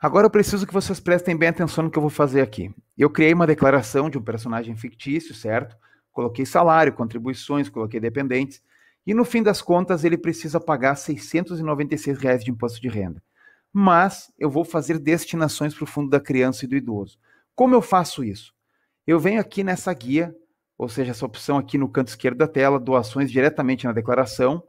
Agora eu preciso que vocês prestem bem atenção no que eu vou fazer aqui. Eu criei uma declaração de um personagem fictício, certo? Coloquei salário, contribuições, coloquei dependentes. E no fim das contas, ele precisa pagar R$ 696 reais de imposto de renda. Mas eu vou fazer destinações para o fundo da criança e do idoso. Como eu faço isso? Eu venho aqui nessa guia, ou seja, essa opção aqui no canto esquerdo da tela, doações diretamente na declaração.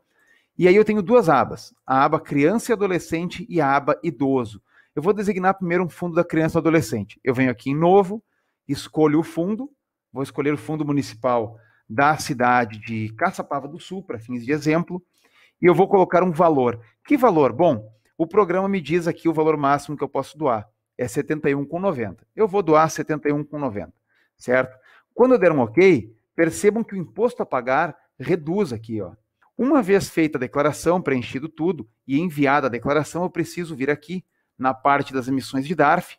E aí eu tenho duas abas: a aba criança e adolescente e a aba idoso. Eu vou designar primeiro um fundo da criança ou adolescente. Eu venho aqui em novo, escolho o fundo, vou escolher o fundo municipal da cidade de Caçapava do Sul, para fins de exemplo, e eu vou colocar um valor. Que valor? Bom, o programa me diz aqui o valor máximo que eu posso doar. É 71,90. Eu vou doar 71,90, certo? Quando eu der um OK, percebam que o imposto a pagar reduz aqui, ó. Uma vez feita a declaração, preenchido tudo e enviada a declaração, eu preciso vir aqui na parte das emissões de DARF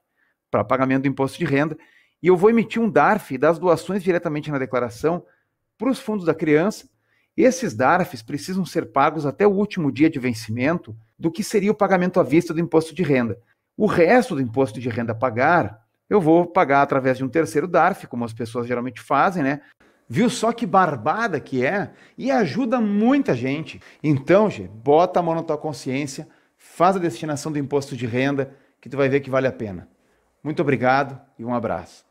para pagamento do imposto de renda, e eu vou emitir um DARF das doações diretamente na declaração para os fundos da criança. Esses DARFs precisam ser pagos até o último dia de vencimento do que seria o pagamento à vista do imposto de renda. O resto do imposto de renda a pagar, eu vou pagar através de um terceiro DARF, como as pessoas geralmente fazem, né? Viu só que barbada que é? E ajuda muita gente. Então, gente, bota a mão na tua consciência, faz a destinação do imposto de renda, que tu vai ver que vale a pena. Muito obrigado e um abraço.